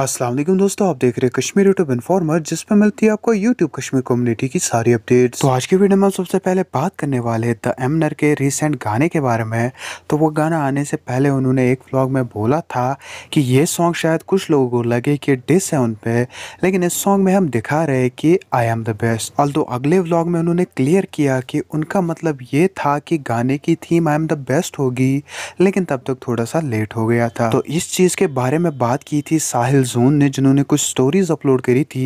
असलम दोस्तों आप देख रहे हैं कश्मीर यूट्यूब इन्फॉर्मर जिस पर मिलती है आपको यूट्यूब कश्मीर कम्युनिटी की सारी अपडेट तो आज की वीडियो में हम सबसे पहले बात करने वाले हैं द एमनर के रिसेंट गाने के बारे में तो वो गाना आने से पहले उन्होंने एक व्लॉग में बोला था कि ये सॉन्ग शायद कुछ लोगों को लगे कि डिस है उन पर लेकिन इस सॉन्ग में हम दिखा रहे हैं कि आई एम द बेस्ट और अगले व्लॉग में उन्होंने क्लियर किया कि उनका मतलब ये था कि गाने की theme I am the best होगी लेकिन तब तक थोड़ा सा लेट हो गया था तो इस चीज़ के बारे में बात की थी साहिल जोन ने जिन्होंने कुछ स्टोरीज अपलोड करी थी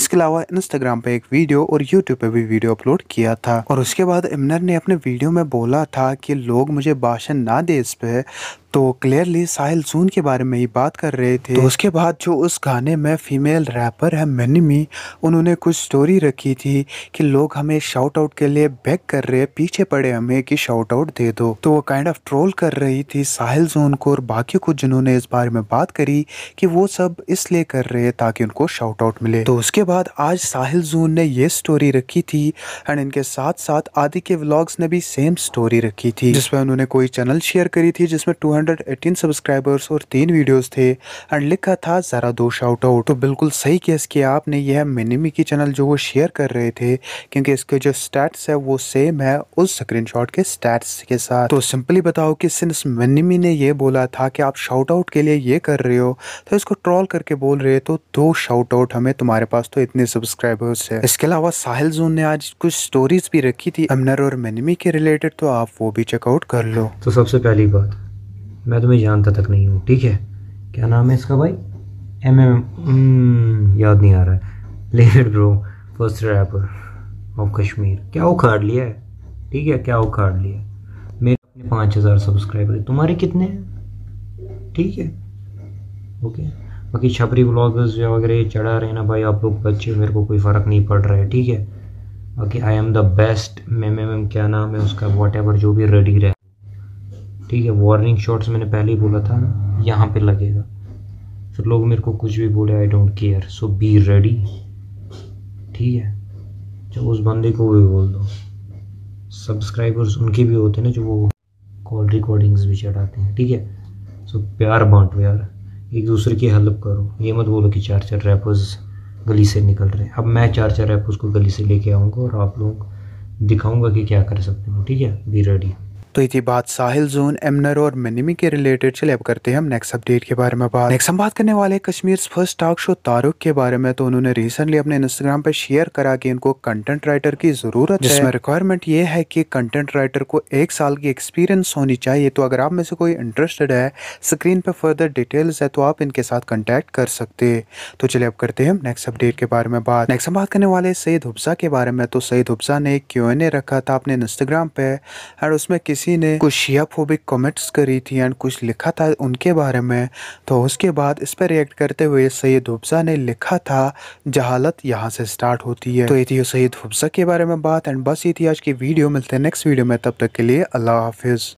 इसके अलावा इंस्टाग्राम पे एक वीडियो और यूट्यूब पे भी वीडियो अपलोड किया था और उसके बाद इमनर ने अपने वीडियो में बोला था कि लोग मुझे भाषण ना दे इस पर तो क्लियरली साहिल सून के बारे में ही बात कर रहे थे तो उसके बाद जो उस गाने में फीमेल रैपर है मिनिमी उन्होंने कुछ स्टोरी रखी थी कि लोग हमें शाउट आउट के लिए बैक कर रहे पीछे पड़े हमें कि शाउट आउट दे दो तो वो काइंड ऑफ ट्रोल कर रही थी साहिल सून को और बाकी कुछ जिन्होंने इस बारे में बात करी कि वो सब इसलिए कर रहे ताकि उनको शाउट आउट मिले तो उसके बाद आज साहिल जून ने ये स्टोरी रखी थी एंड इनके साथ साथ आदि के व्लॉग्स ने भी सेम स्टोरी रखी थी जिसमें उन्होंने कोई चैनल शेयर करी थी जिसमें टू 118 सब्सक्राइबर्स और तीन वीडियोस थे एंड लिखा था ज़रा दो शाउट आउट तो बिल्कुल सही केस किया आपने यह मिनिमी की चैनल जो वो शेयर कर रहे थे क्योंकि इसके जो स्टैट्स है वो सेम है उस स्क्रीन के स्टैट्स के साथ तो सिंपली बताओ कि सिंस मिनिमी ने यह बोला था कि आप शाउट आउट के लिए ये कर रहे हो तो इसको ट्रॉल करके बोल रहे तो दो शाउट आउट हमें तुम्हारे पास तो इतने सब्सक्राइबर्स है इसके अलावा साहिल जोन ने आज कुछ स्टोरीज भी रखी थी अमनर और मिनिमी के रिलेटेड तो आप वो भी चेकआउट कर लो तो सबसे पहली बात मैं तुम्हें जानता तक नहीं हूँ ठीक है क्या नाम है इसका भाई एम एम हम्म, याद नहीं आ रहा है let bro first rapper of Kashmir क्या उखाड़ लिया है ठीक है क्या उखाड़ लिया है मेरे अपने पाँच हज़ार सब्सक्राइबर तुम्हारे कितने हैं ठीक है ओके बाकी छपरी ब्लॉगर्स वगैरह चढ़ा रहे ना भाई आप लोग बच्चे मेरे को कोई फ़र्क नहीं पड़ रहा है ठीक है बाकी आई एम द बेस्ट मेम एम क्या नाम है उसका वॉट जो भी रेडी रहे ठीक है वार्निंग शॉट्स मैंने पहले ही बोला था ना यहाँ पे लगेगा फिर लोग मेरे को कुछ भी बोले I don't care so be ready ठीक है जो उस बंदे को भी बोल दो सब्सक्राइबर्स उनके भी होते हैं ना जो वो कॉल रिकॉर्डिंग्स भी चढ़ाते हैं ठीक है सो प्यार बांटो यार एक दूसरे की हेल्प करो ये मत बोलो कि चार चार रैपर्स गली से निकल रहे हैं अब मैं चार चार रैपर्स को गली से लेके आऊँगा और आप लोग दिखाऊंगा कि क्या कर सकते हो ठीक है बी रेडी तो ये थी बात साहिल जोन एमनर और मिनिमी के रिलेटेड चले अब करते हैं हम नेक्स्ट अपडेट के बारे में बात नेक्स्ट हम बात करने वाले कश्मीर फर्स्ट टॉक शो तारुक के बारे में तो उन्होंने रिसेंटली अपने इंस्टाग्राम पर शेयर करा कि इनको कंटेंट राइटर की जरूरत है जिसमें रिक्वायरमेंट ये है कि कंटेंट राइटर को एक साल की एक्सपीरियंस होनी चाहिए तो अगर आप में से कोई इंटरेस्टेड है स्क्रीन पर फर्दर डिटेल्स है तो आप इनके साथ कंटेक्ट कर सकते तो चले अब करते हैं नेक्स्ट अपडेट के बारे में बात नेक्स्ट हम बात करने वाले सईद हुब्जा के बारे में तो सईद हुब्जा ने क्यू रखा था अपने इंस्टाग्राम पे और उसमें किसी किसी ने कुछ शिया फोबिक कमेंट्स करी थी एंड कुछ लिखा था उनके बारे में तो उसके बाद इस पर रिएक्ट करते हुए सैयद हुफ्जा ने लिखा था जहालत यहाँ से स्टार्ट होती है तो ये थी सैयद हुफ्जा के बारे में बात एंड बस ये थी आज की वीडियो मिलते हैं नेक्स्ट वीडियो में तब तक के लिए अल्लाह हाफिज़